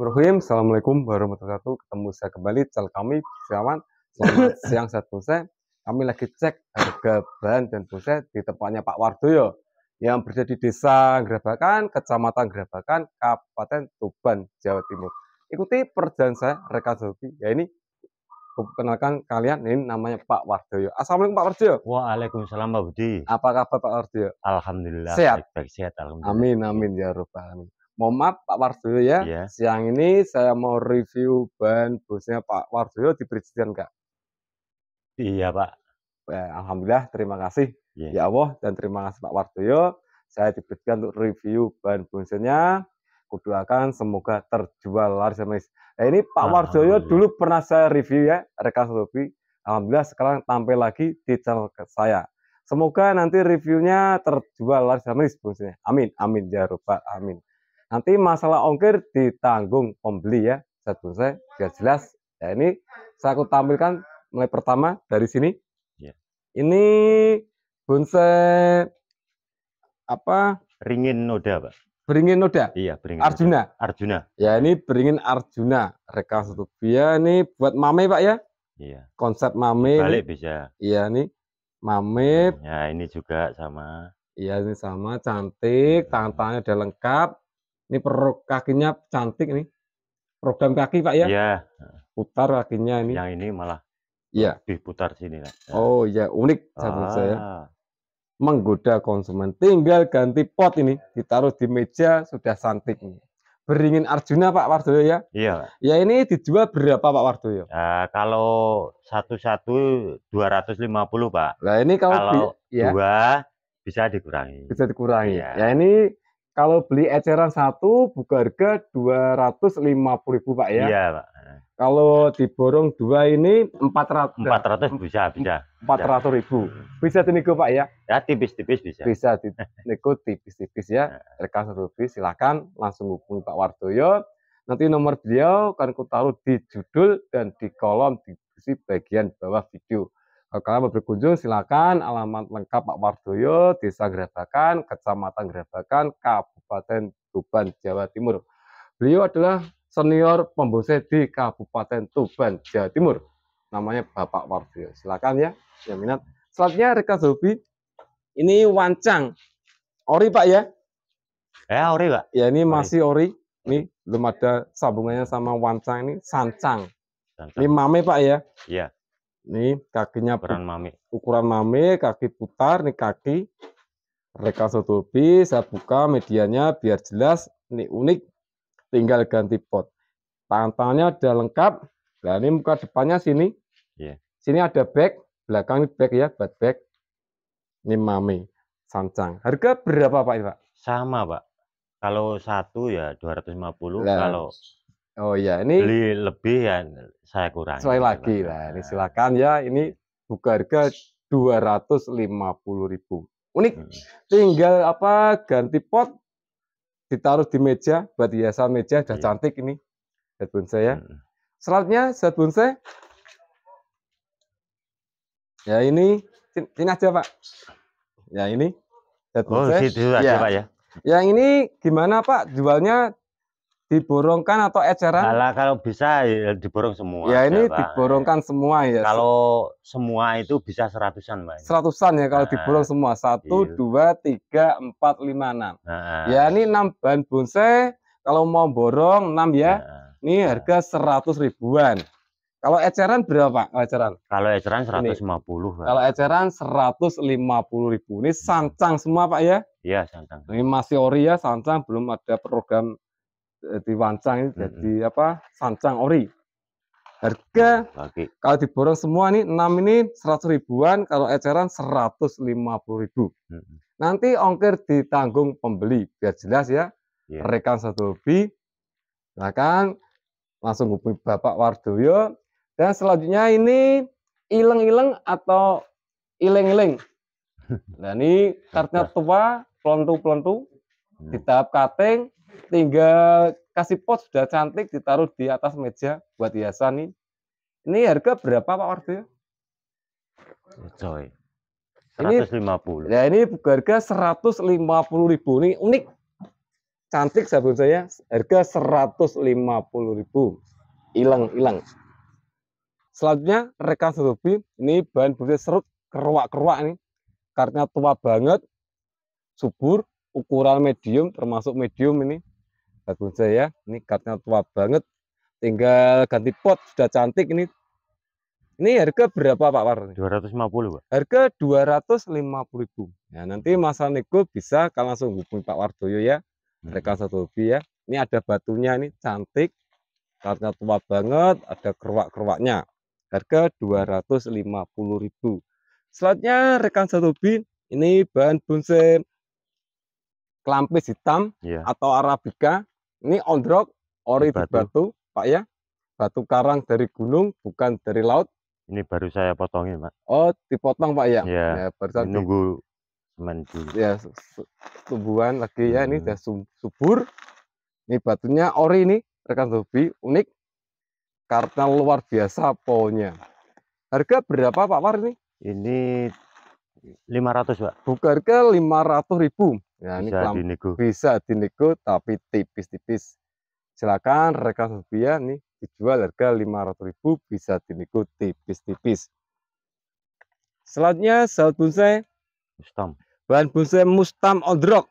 Bismillahirrahmanirrahim. Assalamualaikum warahmatullahi wabarakatuh. Ketemu saya kembali channel kami Selamat Selamat siang saat saya. Kami lagi cek harga bahan dan buset di tempatnya Pak Wardoyo yang berada di Desa Grabakan, Kecamatan Grabakan, Kabupaten Tuban, Jawa Timur. Ikuti perjalanan saya rekan Zulfi. Ya ini kenalkan kalian ini namanya Pak Wardoyo. Assalamualaikum Pak Wardoyo. Waalaikumsalam Pak Budi. Apa kabar Pak Wardoyo? Alhamdulillah. Sehat. Baik, baik sehat. Alhamdulillah. Amin amin ya robbal alamin mohon maaf Pak Wardoyo ya. Yeah. Siang ini saya mau review ban bosnya Pak Wardoyo di Bridgestone Kak. Iya Pak. Eh, Alhamdulillah terima kasih yeah. ya Allah dan terima kasih Pak Wardoyo. Saya diberikan untuk review ban bonsenya. Kuduakan semoga terjual laris manis. Nah ini Pak Wardoyo dulu pernah saya review ya rekan Sobi. Alhamdulillah sekarang tampil lagi di channel saya. Semoga nanti reviewnya terjual laris manis bonsenya. Amin, amin ya lupa, amin. Nanti masalah ongkir ditanggung pembeli ya. saya bonsai sudah jelas. Ya, ini saya aku tampilkan mulai pertama dari sini. Ya. Ini bonsai apa? Beringin noda, Pak. Beringin noda. Iya, beringin. Arjuna. Noda. Arjuna. Ya, ini beringin Arjuna. Reka Setubia ini buat mame, Pak ya. Iya. Konsep mame. Balik ini. bisa. Iya, nih. Mame. Ya, ini juga sama. Iya, ini sama cantik, iya. tangan-tangannya udah lengkap. Ini perut kakinya cantik nih. Program kaki Pak ya? Iya. Putar kakinya ini. Yang ini malah Iya. putar sini. ya. Oh iya, unik ah. saya. Menggoda konsumen. Tinggal ganti pot ini, ditaruh di meja sudah cantik. ini. Beringin Arjuna Pak Wardoyo ya? Iya. Ya ini dijual berapa Pak Wardoyo? ya, kalau satu-satu dua ratus lima puluh Pak. Nah ini kalau, kalau ya. dua ya. bisa dikurangi. Bisa dikurangi. ya, Ya ini kalau beli eceran satu buka harga dua ratus lima puluh ribu Pak ya. Iya Pak. Kalau diborong dua ini empat ratus empat ratus bisa bisa. empat ratus ribu. Bisa dinego Pak ya? Ya tipis-tipis bisa. Bisa dinego tipis-tipis ya. Nah. Rekan satu bis silakan langsung hubungi Pak Wardoyo. Nanti nomor beliau akan kutaruh di judul dan di kolom di bagian bawah video kalau berkunjung silakan alamat lengkap Pak Wardoyo, Desa Gerabakan, Kecamatan Gerabakan, Kabupaten Tuban, Jawa Timur. Beliau adalah senior pembonsai di Kabupaten Tuban, Jawa Timur. Namanya Bapak Wardoyo. Silakan ya, yang minat. Selanjutnya rekan Zobi. Ini wancang. Ori Pak ya? Ya ori Pak. Ya ini masih ori. Ini belum ada sambungannya sama wancang ini sancang. sancang. Ini mame Pak ya? Iya. Ini kakinya ukuran mame. Ukuran mame, kaki putar, nih kaki rekasotopis. Saya buka medianya biar jelas. Ini unik. Tinggal ganti pot. Tantangannya udah lengkap. Nah ini muka depannya sini. Yeah. Sini ada back, belakang ini back ya, bad back. Ini mame, sancang. Harga berapa Pak? Ini, Pak? Sama Pak. Kalau satu ya 250. Nah. Kalau Oh iya ini beli lebih ya saya kurang. Sekali lagi lah, ini silakan ya. Ini buka harga dua ratus lima puluh ribu Unik. Hmm. Tinggal apa ganti pot ditaruh di meja buat hiasan meja sudah iya. cantik ini. Set bonsai ya. Hmm. Selanjutnya set bonsai. Ya ini sini aja, Pak. Ya ini bonsai. Oh, situ aja, ya. Pak ya. Yang ini gimana Pak? Jualnya diborongkan atau eceran? Alah, kalau bisa ya diborong semua. Ya ini ya, diborongkan semua ya. Kalau semua itu bisa seratusan, mbak. Seratusan ya kalau nah, diborong semua. Satu, iya. dua, tiga, empat, lima, enam. Nah, ya ini enam bahan bonsai. Kalau mau borong enam ya. Nah, ini nah. harga seratus ribuan. Kalau eceran berapa kalau eceran? Kalau eceran 150. Ini. Kalau eceran seratus lima puluh ribu. Ini hmm. sancang semua Pak ya? Iya sancang. Ini masih ori ya sancang belum ada program jadi eh, wancang ini jadi hmm. apa sancang ori harga Lagi. Nah, kalau diborong semua nih enam ini seratus ribuan kalau eceran seratus lima puluh ribu hmm. nanti ongkir ditanggung pembeli biar jelas ya yeah. rekan satu hobi silakan langsung hubungi Bapak Wardoyo dan selanjutnya ini ileng-ileng atau ileng-ileng Nah ini kartunya tua, pelontu pelontu hmm. di tahap cutting, tinggal kasih pot sudah cantik ditaruh di atas meja buat hiasan nih. Ini harga berapa Pak Wardi? Oh, coy. 150. Ini, ya ini harga 150 ribu. Ini unik. Cantik sabun saya. Harga 150 ribu. Hilang, hilang. Selanjutnya rekan serupi. Ini bahan bursa serut keruak-keruak ini. Karena tua banget. Subur ukuran medium termasuk medium ini bagus ya ini katnya tua banget tinggal ganti pot sudah cantik ini ini harga berapa Pak War? 250 Pak harga 250 nah nanti masa nego bisa kalau langsung hubungi Pak Wardoyo ya hmm. rekan satu hobi ya ini ada batunya ini cantik karena tua banget ada keruak-keruaknya harga 250 selanjutnya rekan satu bin ini bahan bonsai kelampis hitam yeah. atau arabica. Ini ondrok, ori di batu. batu, Pak ya. Batu karang dari gunung, bukan dari laut. Ini baru saya potongin, Pak. Oh, dipotong, Pak ya. Yeah. Ya, baru saya nunggu semen Ya, tumbuhan lagi ya. Ini hmm. sudah subur. Ini batunya ori ini, rekan hobi unik karena luar biasa pohonnya. Harga berapa Pak War ini? Ini 500 Pak. Buka harga 500 ribu. Ya, bisa ini dinego. Bisa dinego tapi tipis-tipis. Silakan rekan Sofia nih dijual harga 500.000 bisa dinego tipis-tipis. Selanjutnya saud bonsai mustam. Bahan bonsai mustam odrok.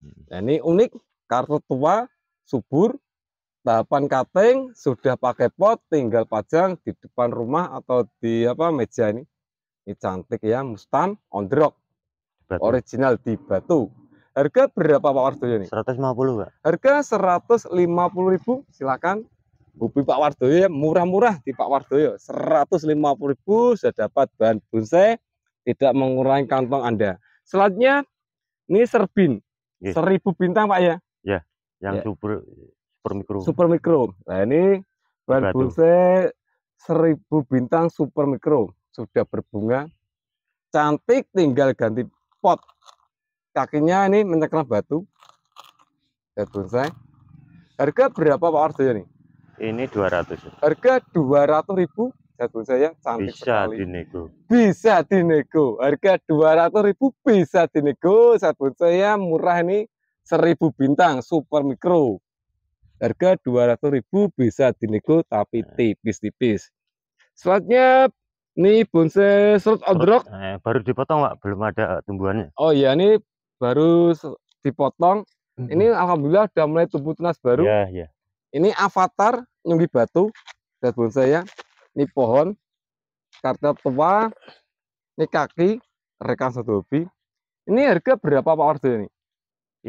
ya hmm. nah, ini unik, kartu tua, subur, tahapan kating sudah pakai pot, tinggal pajang di depan rumah atau di apa meja ini. Ini cantik ya, mustam odrok. Batu. Original di Batu. Harga berapa Pak Wardoyo ini? 150, Pak. Harga ribu silakan Bupi Pak Wardoyo ya, murah-murah di Pak Wardoyo. ribu sudah dapat bahan bonsai, tidak mengurangi kantong Anda. Selanjutnya ini serbin. yes. Iya. Seribu bintang Pak ya? Ya, yang ya. super super mikro. Super mikro. Nah, ini bahan bonsai seribu bintang super mikro sudah berbunga cantik tinggal ganti pot kakinya ini menekan batu dan bonsai harga berapa Pak Arjo ini? ini 200 harga 200 ribu jadul saya cantik bisa sekali. dinego bisa dinego harga 200 ribu bisa dinego jadul saya murah ini 1000 bintang super mikro harga 200 ribu bisa dinego tapi eh. tipis-tipis selanjutnya ini bonsai serut odrok. Eh, baru dipotong, Pak. Belum ada tumbuhannya. Oh iya, ini baru dipotong. Ini alhamdulillah sudah mulai tumbuh tunas baru. Iya, iya. Ini avatar nyunggi batu dan bonsai ya. Ini pohon kartel tua. Ini kaki rekan satu hobi. Ini harga berapa Pak Orde ini?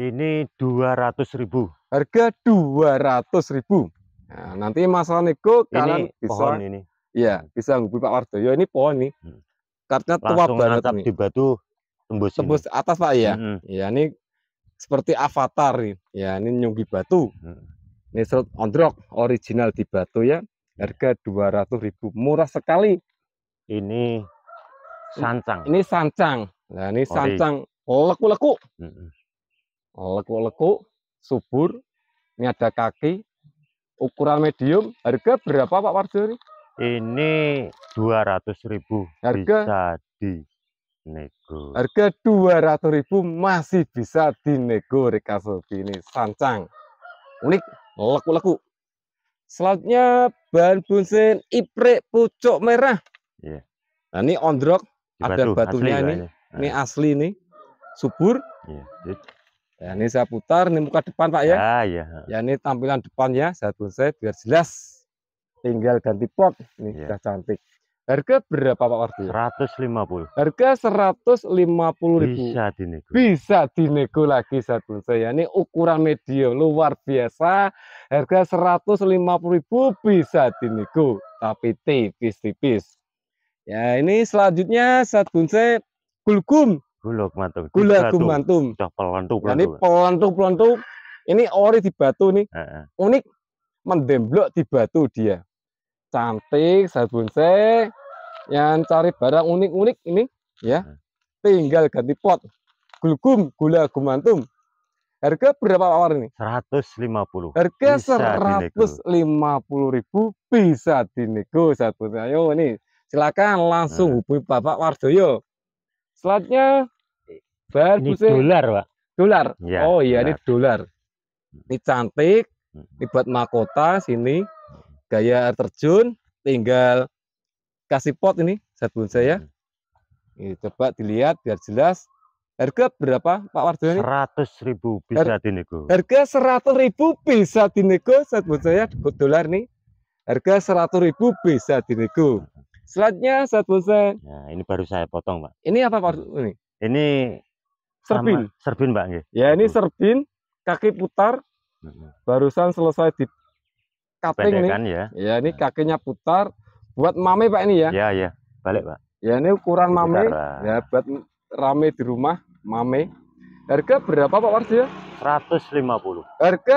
Ini ribu. Harga 200.000. Nah, nanti Mas Niko kalian bisa pohon ini Iya, bisa ubi Pak Wardoyo ini pohon nih. Hmm. Karena tua banget nih. di batu tembus. Tembus ini. atas Pak ya. Hmm. Ya ini seperti avatar nih. Ya ini nyunggi batu. Hmm. Ini serut ondrok original di batu ya. Iya. Harga dua ratus ribu murah sekali. Ini sancang. Ini sancang. Nah ini Ori. sancang leku-leku. leku hmm. Leku-leku, subur. Ini ada kaki. Ukuran medium. Harga berapa Pak Wardoyo? ini dua 200.000 harga bisa nego. harga dua ratus ribu masih bisa dinego Rika Sobi ini sancang unik leku-leku selanjutnya bahan bunsen iprek pucuk merah yeah. nah ini ondrok ada batu, batunya asli ini ini nah. asli nih subur yeah. ya ini saya putar ini muka depan pak ya ah, ya, iya, yeah. ya ini tampilan depannya saya bunsen biar jelas tinggal ganti pot ini yeah. sudah cantik harga berapa Pak Wardi? 150 harga 150 ribu bisa dinego bisa dinego lagi satu saya ini ukuran medium luar biasa harga 150 ribu bisa dinego tapi tipis-tipis ya ini selanjutnya satu saya gulgum gulok mantum gula mantum sudah pelantu pelantu ya, ini pelantuk pelantuk. ini ori di batu nih uh -huh. unik mendemblok di batu dia cantik, saya bonsai, yang cari barang unik-unik ini ya, nah. tinggal ganti pot. Gulgum, gula gumantum. Harga berapa Pak seratus ini? 150. Harga seratus lima puluh ribu bisa dinego saya bonsai. Ayo ini silakan langsung nah. hubungi Bapak Wardoyo. Selanjutnya baru ini dolar, Pak. Dolar. Ya, oh iya, dolar. ini dolar. Ini cantik, hmm. ini buat mahkota sini gaya air terjun tinggal kasih pot ini zat bonsai hmm. Ini coba dilihat biar jelas. Harga berapa Pak Wardo ini? 100.000 ribu bisa Har dinego. Harga 100.000 ribu bisa dinego zat bonsai ya dolar nih. Harga 100.000 ribu bisa dinego. Hmm. Selanjutnya zat bonsai. Nah, ini baru saya potong, Pak. Ini apa Pak Wardo ini? Ini serbin. serbin, Pak. Ya, ini serbin kaki putar. Hmm. Barusan selesai di Kating nih. Ya. ya ini nah. kakinya putar buat mame Pak ini ya. Ya ya, balik Pak. Ya ini ukuran Putar, mame lah. ya buat rame di rumah mame. Harga berapa Pak Warsi? ya 150. Harga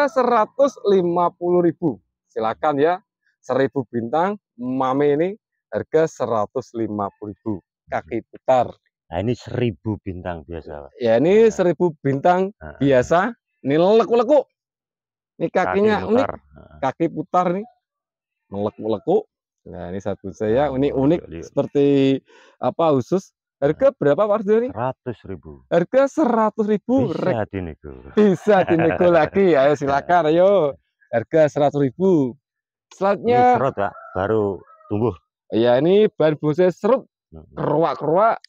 ribu. Silakan ya. 1000 bintang mame ini harga ribu. Kaki putar. Nah ini 1000 bintang biasa Pak. Ya ini 1000 bintang nah. biasa. Ini leku-leku ini kakinya kaki unik. Kaki putar nih. Meleku-leku. Nah, ini satu saya unik-unik seperti apa khusus Harga nah. berapa Pak Arjo ini? Ratus ribu. Harga seratus ribu. Bisa dinego. Bisa dinego lagi. Ayo silakan. Ayo. Harga seratus ribu. Selanjutnya. Ini serut Pak. Baru tumbuh. Iya ini bahan bonsai serut. Keruak-keruak.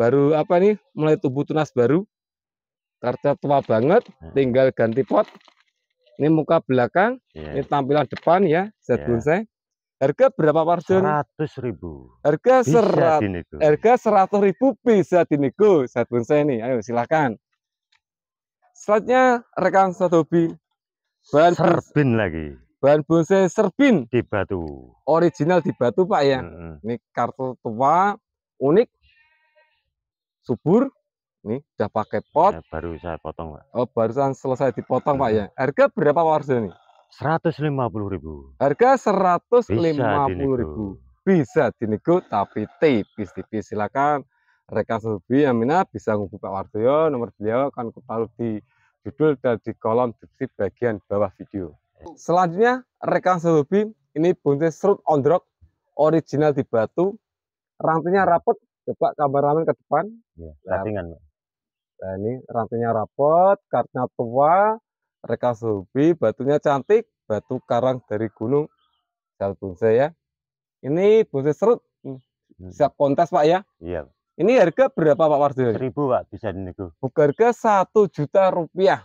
Baru apa nih? Mulai tumbuh tunas baru. Karena tua banget. Tinggal ganti pot. Ini muka belakang, yeah. ini tampilan depan ya, set yeah. bonsai. Harga berapa Warjon? Seratus ribu. Harga serat, harga seratus ribu bisa dinego set bonsai ini. Ayo silakan. Selanjutnya rekan satu hobi bahan serbin lagi. Bahan bonsai serbin di batu. Original di batu Pak ya. -hmm. Ini kartu tua, unik, subur, Nih, udah pakai pot. Ya, baru saya potong, Pak. Oh, barusan selesai dipotong, Pak ya. Harga berapa Pak Arjo ini? ribu. Harga seratus lima puluh ribu Bisa dinego tapi tipis-tipis. Silakan rekan yang minat bisa menghubungi Pak Wardoyo, nomor beliau akan kepaluk di judul dan di kolom deskripsi bagian bawah video. Selanjutnya, rekan Sohobi, ini bunting serut ondrok, original di batu, rantainya rapet, coba kameramen ke depan. Ya, nah, Nah ini rantainya rapot, karena tua, mereka hobi, batunya cantik, batu karang dari gunung Jal bonsai ya. Ini bonsai serut, hmm. siap kontes Pak ya? Iya. Ini harga berapa Pak Warjo? Seribu Pak, bisa dinego. Hmm. Ya, harga satu juta rupiah,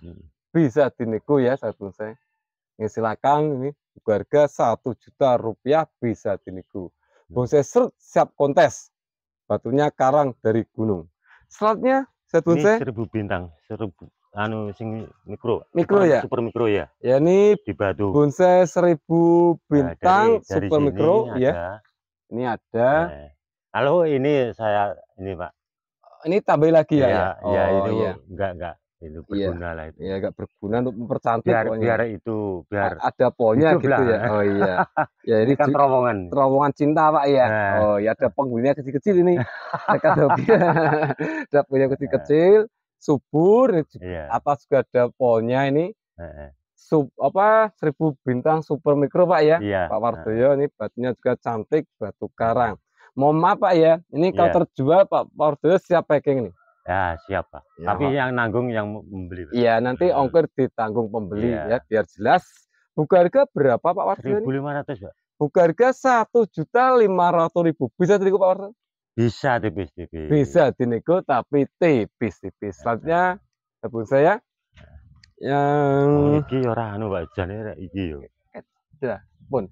bisa dinego ya satu saya. Hmm. Ini silakan ini harga satu juta rupiah bisa dinego. Bonsai serut siap kontes, batunya karang dari gunung. selatnya Set seribu bintang, seribu anu sing mikro. Mikro ya? Super mikro ya. Ya ini di Batu. Bonsai seribu bintang nah, dari, dari super mikro ya. ada, ya. Ini ada. Nah, eh, lalu ini saya ini Pak. Ini tambah lagi ya? Iya, ya, ya? Oh, itu iya. enggak enggak itu iya. berguna iya, lah itu. Iya, agak berguna untuk mempercantik biar, pokoknya. biar itu biar ada pohonnya gitu ya. Oh iya. ya ini kan terowongan. Terowongan cinta Pak ya. Nah. Oh iya ada penghuninya kecil-kecil ini. Dekat ada punya kecil-kecil, nah. subur iya. atas juga ada pohonnya ini. Sub apa seribu bintang super mikro Pak ya. Iya. Pak Wardoyo ini batunya juga cantik batu karang. Mohon maaf Pak ya, ini iya. kalau terjual Pak Wardoyo siap packing nih. Ya siap pak. Ya, Tapi pak. yang nanggung yang membeli. Iya nanti iya. ongkir ditanggung pembeli ya. ya biar jelas. Buka harga berapa Pak Warjo? 1.500 pak. Buka harga satu juta lima ratus ribu. Bisa tidak Pak Warjo? Bisa tipis-tipis. Bisa dinego tapi tipis-tipis. Iya. Selanjutnya telepon saya ya. iya. yang oh, iki ora anu Pak rek. iki yo. Sudah, pun.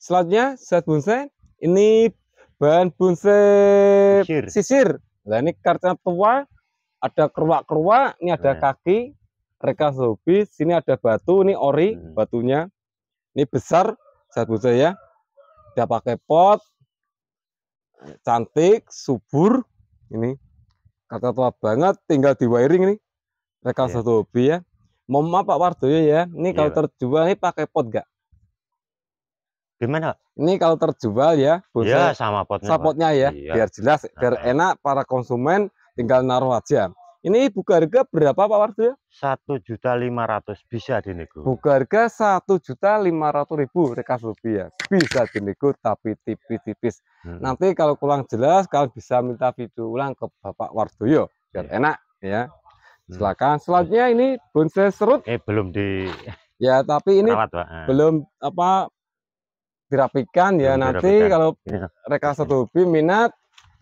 Selanjutnya set bonsai ini bahan bonsai sisir. sisir Nah ini karena tua, ada keruak-keruak, ini ada nah. kaki, rekazobis, sini ada batu, ini ori hmm. batunya. Ini besar, satu saya. Dia pakai pot, cantik, subur. Ini kata tua banget, tinggal di wiring ini. reka yeah. ya. mau apa Pak Wardoyo ya, ini yeah, kalau iya. terjual ini pakai pot enggak? Gimana? Ini kalau terjual ya, ya sama potnya. Sapotnya ya, iya. biar jelas, nah, biar eh. enak para konsumen tinggal naruh aja. Ini buka harga berapa Pak ya Satu juta lima ratus bisa dinego. Buka harga satu juta lima ratus ribu rekas rupiah ya. bisa dinego tapi tipis-tipis. Hmm. Nanti kalau kurang jelas kalau bisa minta video ulang ke Bapak Wardoyo biar ya. enak ya. Hmm. Silakan. Selanjutnya ini bonsai serut. Eh belum di. Ya tapi ini Rawat, ah. belum apa dirapikan ya Belum iya, nanti dirapikan. kalau ya. rekan satu hobi minat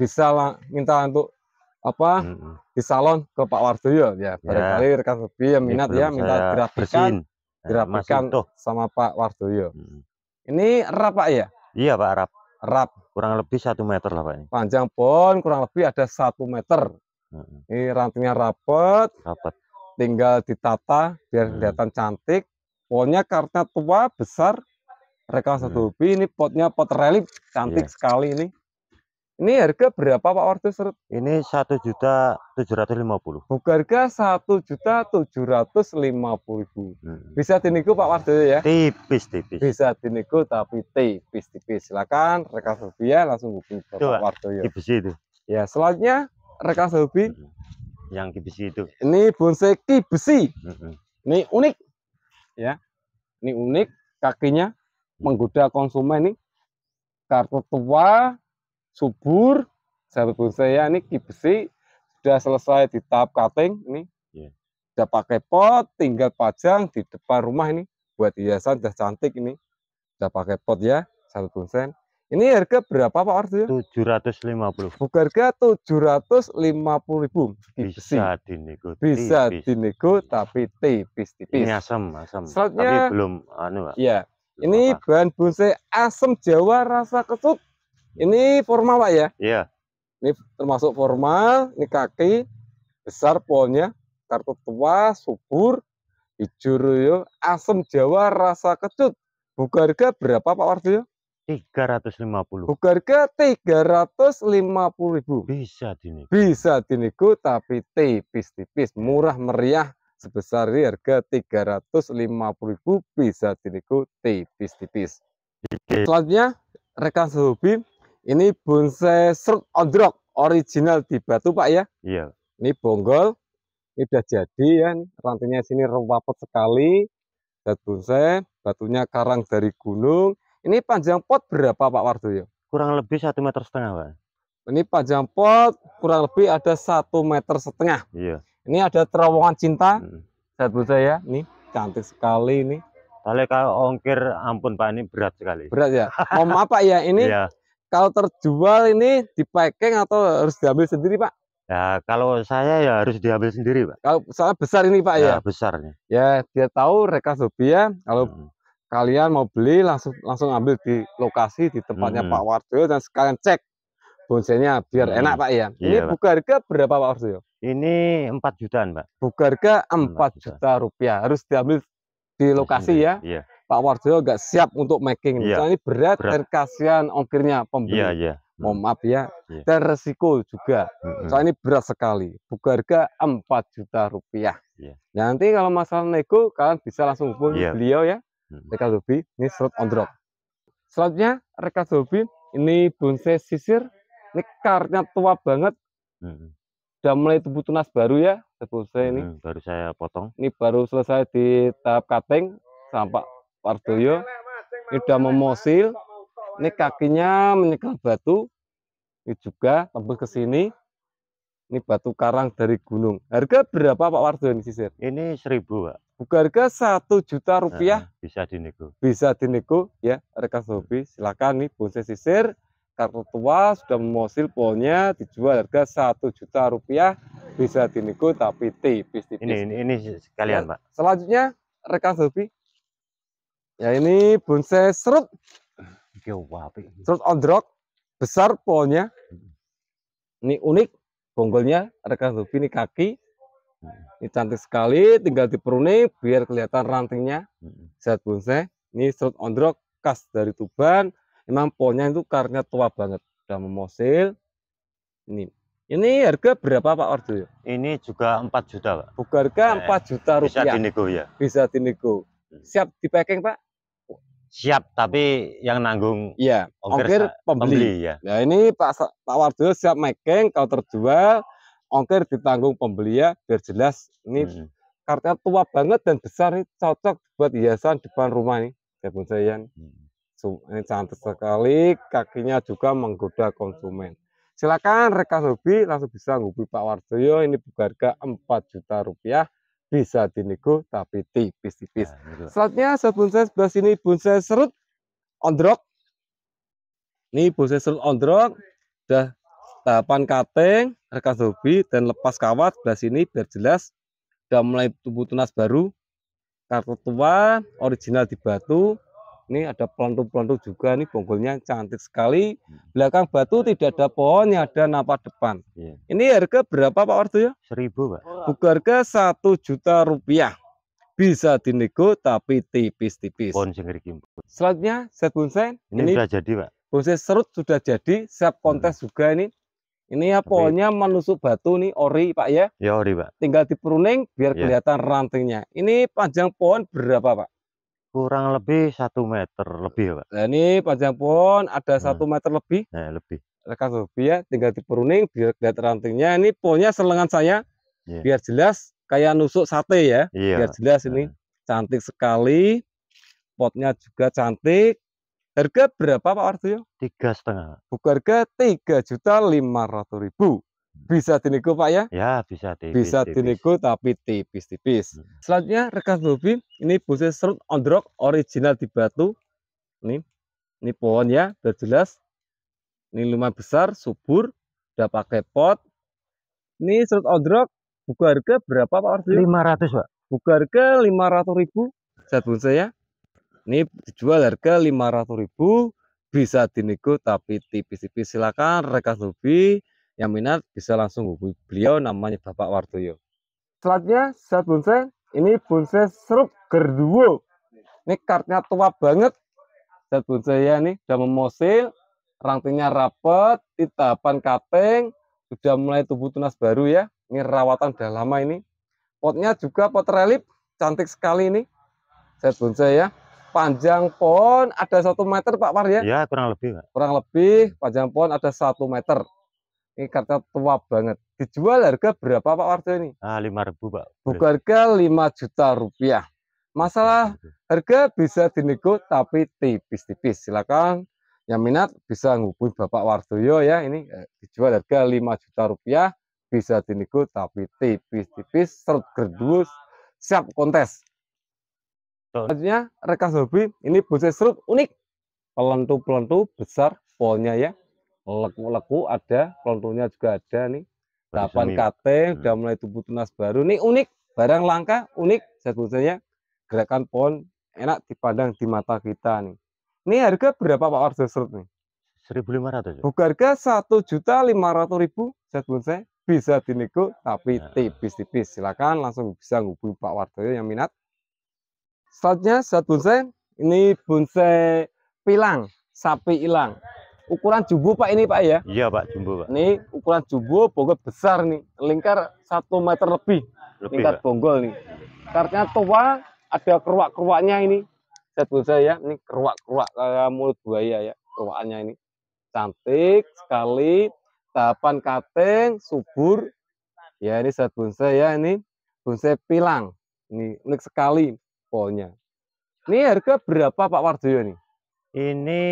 bisa lang, minta untuk apa hmm. di salon ke Pak Wardoyo ya, ya. barangkali ya. rekan hobi yang minat ya minta dirapikan bersihin. Ya, dirapikan sama Pak Wardoyo hmm. ini rap Pak ya iya Pak rap rap kurang lebih satu meter lah Pak ini. panjang pun kurang lebih ada satu meter hmm. ini rantingnya rapet rapet tinggal ditata biar hmm. kelihatan cantik pohonnya karena tua besar Rekal satu nah. hobi ini potnya pot relief cantik yeah. sekali ini. Ini harga berapa Pak Wardo Serut? Ini satu juta tujuh ratus lima puluh. Harga satu juta tujuh ratus lima puluh ribu. Hmm. Bisa diniku Pak Wardo ya? Tipis tipis. Bisa diniku tapi tipis tipis. Silakan Rekal hobi ya langsung hubungi Pak Wardo ya. Tipis itu. Ya selanjutnya Rekal hobi. Hmm. Yang tipis itu. Ini bonsai kibesi. Hmm. Ini unik ya. Ini unik kakinya menggoda konsumen nih kartu tua, subur, sahabat saya ini kibesi sudah selesai di tahap cutting ini. Yeah. Sudah pakai pot, tinggal pajang di depan rumah ini buat hiasan sudah cantik ini. Sudah pakai pot ya, satu bonsai. Ini harga berapa Pak Ordu? Tujuh ratus lima puluh. Harga tujuh ratus lima puluh ribu. Bisa dinego. Bisa dinego tapi tipis-tipis. Ini asam, asam. Selanjutnya, tapi belum anu Pak. Iya. Ini apa? bahan bonsai asem Jawa rasa kesut. Ini formal Pak ya? Iya. Ini termasuk formal, ini kaki besar pohonnya, kartu tua, subur, hijau yo, asem Jawa rasa kecut. Buka harga berapa Pak Wardoyo? 350. Buka harga 350 ribu. Bisa dini. Bisa diniku tapi tipis-tipis, murah meriah sebesar di harga 350.000 bisa diriku tipis-tipis. Selanjutnya rekan sehobi ini bonsai serut on rock original di Batu Pak ya. Iya. Ini bonggol ini sudah jadi ya rantingnya sini rempapet sekali Dan bonsai batunya karang dari gunung ini panjang pot berapa Pak Wardoyo? Kurang lebih satu meter setengah Pak. Ini panjang pot kurang lebih ada satu meter setengah. Iya. Ini ada terowongan cinta. Hmm. Saat saya ini cantik sekali ini. Soalnya kalau ongkir ampun Pak ini berat sekali. Berat ya. Om apa ya ini ya. kalau terjual ini di packing atau harus diambil sendiri Pak? Ya kalau saya ya harus diambil sendiri Pak. Kalau saya besar ini Pak ya. ya besarnya. Ya dia tahu reka sepi ya. Kalau hmm kalian mau beli langsung langsung ambil di lokasi di tempatnya hmm. Pak Wardoyo dan sekalian cek bonsainya biar hmm. enak Pak ya. Ini iya, buka harga berapa Pak Wardoyo? Ini 4 jutaan, Pak. Bugarga 4, 4 juta. juta rupiah. Harus diambil di lokasi ya. Iya. Pak Warjo nggak siap untuk making. Iya. Soalnya ini berat, berat. dan kasihan ongkirnya pembeli. Ya, ya. Mohon maaf ya. ya. Dan resiko juga. -hmm. Soalnya ini berat sekali. Bugarga 4 juta rupiah. Iya. nanti kalau masalah nego, kalian bisa langsung hubungi ya. beliau ya. -hmm. Rekas Dobi, ini slot on drop. Selanjutnya, Rekas Dobi, ini bonsai sisir. Ini karnya tua banget. -hmm sudah mulai tumbuh tunas baru ya sebetulnya ini. Hmm, baru saya potong. Ini baru selesai di tahap cutting sampah Pardoyo. Ini sudah memosil. Ini kakinya menyekel batu. Ini juga tembus ke sini. Ini batu karang dari gunung. Harga berapa Pak Wardo ini sisir? Ini seribu Pak. Buka harga satu juta rupiah. Nah, bisa dinego. Bisa dinego ya rekan hobi. Silakan nih bonsai sisir kartu tua sudah memosil pohonnya dijual harga satu juta rupiah bisa dinego tapi tipis-tipis. Ini, ini ini sekalian nah, pak. Selanjutnya rekan selfie Ya ini bonsai serut. Serut on rock besar pohonnya. Ini unik bonggolnya rekan selfie ini kaki. Ini cantik sekali, tinggal diperuning biar kelihatan rantingnya. Zat bonsai. Ini serut on rock khas dari Tuban Emang pohonnya itu karena tua banget, sudah memosil. Ini ini harga berapa Pak Ordo? Ini juga 4 juta Pak. Buka Harga eh, 4 juta rupiah. Bisa dinego ya. Bisa dinego. Hmm. Siap di packing Pak? Siap, tapi yang nanggung ya, ongkir, ongkir pembeli. pembeli ya. Nah ini Pak Pak Wardo siap making, kalau terjual ongkir ditanggung pembeli ya, biar jelas ini hmm. karena tua banget dan besar ini cocok buat hiasan depan rumah nih, pun saya. Ini eh, cantik sekali, kakinya juga menggoda konsumen. Silakan rekan hobi langsung bisa ngubi Pak Wardoyo ini berharga 4 juta rupiah bisa dinego tapi tipis-tipis. Nah, Selanjutnya set bonsai sebelah sini bonsai serut on ondrok. Ini bonsai serut on ondrok udah tahapan cutting, rekan hobi dan lepas kawat sebelah sini biar jelas udah mulai tumbuh tunas baru. Kartu tua original di batu ini ada pelantu-pelantu juga, ini bonggolnya cantik sekali. Hmm. Belakang batu tidak ada pohon, ada napa depan. Yeah. Ini harga berapa Pak Ordo ya? Seribu Pak. Buka harga satu juta rupiah. Bisa dinego tapi tipis-tipis. Pohon Selanjutnya set bonsai. Ini, ini sudah jadi Pak. Bonsai serut sudah jadi, set hmm. kontes hmm. juga ini. Ini ya Tapi, pohonnya menusuk batu nih ori Pak ya. Ya ori Pak. Tinggal diperuning biar yeah. kelihatan rantingnya. Ini panjang pohon berapa Pak? kurang lebih satu meter lebih ya, Pak. Nah, ini panjang pohon ada nah. satu hmm. meter lebih. Nah, lebih. Rekan Sobi ya, tinggal diperuning biar lihat rantingnya. Ini pohonnya selengan saya. Yeah. Biar jelas kayak nusuk sate ya. Yeah. Biar jelas yeah. ini. Nah. Cantik sekali. Potnya juga cantik. Harga berapa Pak Wardoyo? Tiga setengah. Buka harga tiga juta lima ratus ribu bisa diniku Pak ya? Ya bisa tipis. Bisa diniku tapi tipis-tipis. Hmm. Selanjutnya rekan Bobi, ini busi serut on rock, original di batu. Ini, ini pohon ya, terjelas. jelas. Ini lumayan besar, subur, udah pakai pot. Ini serut on rock, buka harga berapa Pak Lima 500 Pak. Buka harga lima ratus ribu, saya bonsai ya. Ini dijual harga lima ratus ribu, bisa diniku tapi tipis-tipis. Silakan rekan Bobi yang minat bisa langsung hubungi beliau namanya Bapak Wardoyo. Selanjutnya, saat bonsai, ini bonsai serup gerduo. Ini kartnya tua banget. Sehat bonsai ya nih, sudah memosil, rantingnya rapet, di tahapan kating, sudah mulai tubuh tunas baru ya. Ini rawatan udah lama ini. Potnya juga pot relip, cantik sekali ini. Sehat bonsai ya. Panjang pohon ada satu meter Pak Mar ya? Ya kurang lebih Pak. Kurang lebih, panjang pohon ada satu meter. Ini eh, kata tua banget. Dijual harga berapa Pak Warto ini? Ah, lima ribu Pak. Buka harga 5 juta rupiah. Masalah harga bisa dinego tapi tipis-tipis. Silakan yang minat bisa ngubungi Bapak Wardoyo ya. Ini eh, dijual harga 5 juta rupiah bisa dinego tapi tipis-tipis sergerdus siap kontes. Selanjutnya rekan hobi ini bonsai serut unik pelentu-pelentu besar polnya ya leku-leku ada, konturnya juga ada nih. Tahapan KT hmm. sudah mulai tumbuh tunas baru. Nih unik, barang langka, unik. Sebetulnya gerakan pohon enak dipandang di mata kita nih. Ini harga berapa Pak Serut nih? 1.500. Ya? Harga satu juta lima ratus ribu. Saya saya bisa dinego tapi ya. tipis-tipis. Silakan langsung bisa hubungi Pak Wardoyo yang minat. Selanjutnya saat bonsai ini bonsai pilang sapi hilang ukuran jumbo Pak ini Pak ya? Iya Pak, jumbo Pak. Ini ukuran jumbo bonggol besar nih, lingkar satu meter lebih, lebih lingkar Pak. bonggol nih. Karena tua, ada keruak-keruaknya ini. saya saya ya, ini keruak-keruak uh, mulut buaya ya, keruaknya ini. Cantik sekali, tahapan kating, subur. Ya ini saya bonsai ya, ini bonsai pilang. Ini unik sekali pohonnya. Ini harga berapa Pak Wardoyo nih? Ini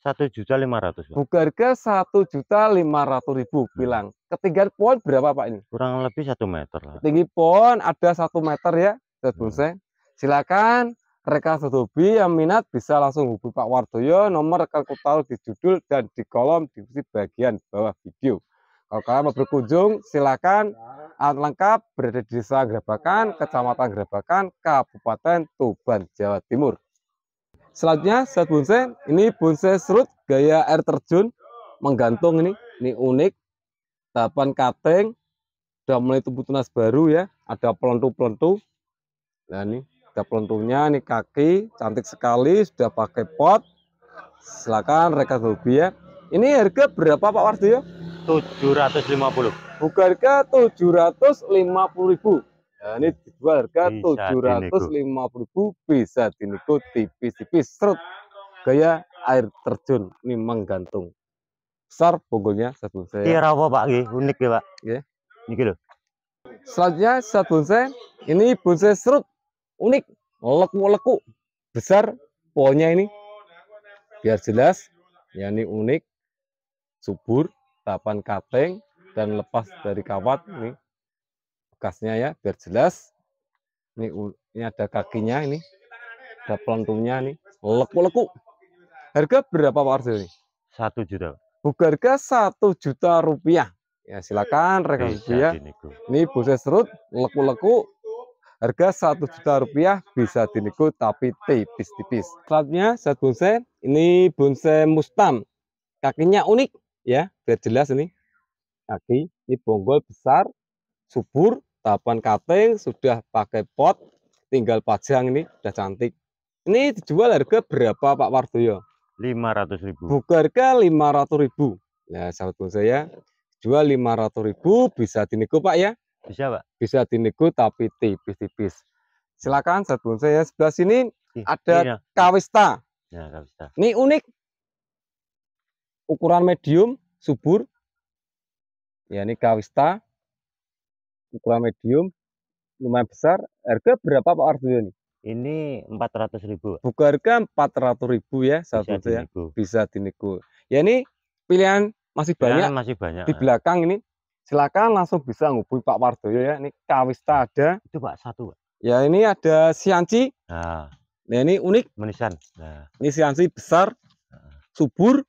satu juta lima ratus harga satu juta lima ratus ribu hmm. bilang ketinggian pohon berapa pak ini kurang lebih satu meter lah tinggi pohon ada satu meter ya hmm. silakan rekan sedobi yang minat bisa langsung hubungi Pak Wardoyo nomor rekan kutal di judul dan di kolom di bagian bawah video kalau kalian mau berkunjung silakan alat lengkap berada di desa Grabakan Kecamatan Grabakan Kabupaten Tuban Jawa Timur Selanjutnya set bonsai, ini bonsai serut gaya air terjun menggantung ini. Ini unik. Tahapan cutting sudah mulai tumbuh tunas baru ya. Ada pelentu-pelentu. Nah, ini ada pelentunya, ini kaki cantik sekali sudah pakai pot. Silakan rekan hobi ya. Ini harga berapa Pak ya 750. Buka harga ribu. Nah, ini dijual harga tujuh ratus lima puluh ribu bisa dinego tipis-tipis serut gaya air terjun ini menggantung besar bonggolnya satu saya. Iya rawa pak, ini unik ya pak. ya Ini loh. Selanjutnya saat bonsai, ini bonsai serut unik, leku-leku besar pohonnya ini. Biar jelas, ya ini unik, subur, tapan kateng dan lepas dari kawat ini gasnya ya biar jelas ini ini ada kakinya ini ada pelentumnya nih leku-leku harga berapa Pak Arjo ini satu juta buka harga satu juta rupiah ya silakan rekan iya, ya ini busa serut leku-leku harga satu juta rupiah bisa diniku tapi tipis-tipis selanjutnya set bonsai ini bonsai mustam kakinya unik ya biar jelas ini kaki ini bonggol besar subur tahapan cutting sudah pakai pot tinggal pajang ini sudah cantik ini dijual harga berapa Pak Wardoyo 500.000 buka harga 500.000 nah, Ya sahabat saya jual 500.000 bisa dinego Pak ya bisa Pak bisa dinego tapi tipis-tipis silakan sahabat saya sebelah sini Ih, ada iya. kawista ya, kawista ini unik ukuran medium subur ya ini kawista ukuran medium lumayan besar. Harga berapa Pak Wardoyo ini? Ini ratus ribu. Buka harga ratus ribu ya satu Bisa ya. Bisa dinego. Ya ini pilihan masih pilihan banyak. Masih banyak. Di eh. belakang ini silakan langsung bisa ngubungi Pak Wardoyo ya. Ini Kawista ada. Itu Pak satu. Pak. Ya ini ada sianci. Nah. nah ini unik. Menisan. Nah. Ini sianci besar, nah. subur.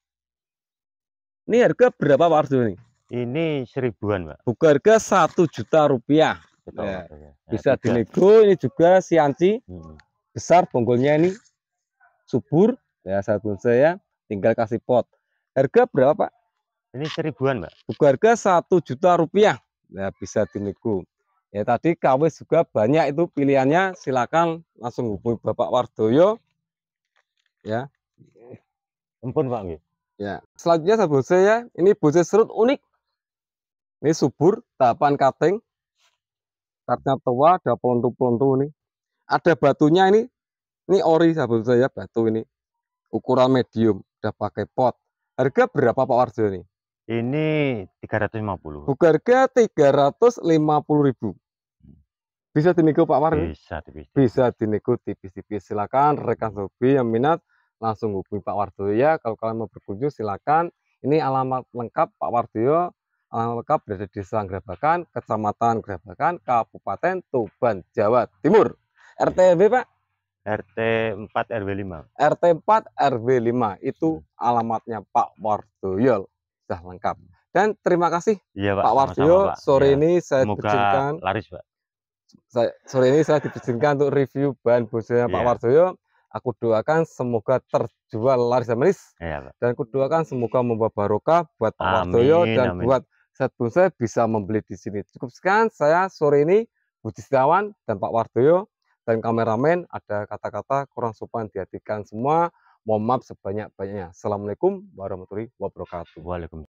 Ini harga berapa Pak Wardoyo ini? Ini seribuan, Pak. Buka harga satu juta rupiah. Ya, ya. ya. Bisa ya. Bisa dinego. Ini juga Anci. hmm. besar bonggolnya ini subur. Ya satu saya tinggal kasih pot. Harga berapa, Pak? Ini seribuan, Pak. Buka harga satu juta rupiah. Ya bisa dinego. Ya tadi KW juga banyak itu pilihannya. Silakan langsung hubungi Bapak Wardoyo. Ya. Ampun Pak. Ya. Selanjutnya saya ya. Ini bose serut unik ini subur, tahapan cutting. karena tua, ada pelontu-pelontu ini. Ada batunya ini. Ini ori sahabat saya, batu ini. Ukuran medium, udah pakai pot. Harga berapa Pak Warjo ini? Ini 350. Harga 350 ribu. Bisa dinego Pak Warjo? Bisa tipis. Bisa dinego tipis-tipis. Silakan rekan hobi yang minat langsung hubungi Pak Warjo ya. Kalau kalian mau berkunjung silakan. Ini alamat lengkap Pak Warjo Alangkah berada di Desa Grabakan, Kecamatan Grabakan, Kabupaten Tuban, Jawa Timur. RT Pak? RT 4 RW 5. RT 4 RW 5 itu hmm. alamatnya Pak Wardoyo. Sudah lengkap. Dan terima kasih ya, Pak, Pak Wardoyo. Sore ya. ini saya diizinkan laris Pak. Saya, sore ini saya diizinkan untuk review bahan busanya ya. Pak iya. Wardoyo aku doakan semoga terjual laris dan manis. Iya, Pak. Dan aku doakan semoga membawa barokah buat Pak Wardoyo dan amin. buat set bonsai bisa membeli di sini. Cukup sekian, saya sore ini Budi Setiawan dan Pak Wardoyo dan kameramen ada kata-kata kurang sopan dihatikan semua. Mohon maaf sebanyak-banyaknya. Assalamualaikum warahmatullahi wabarakatuh. Waalaikumsalam.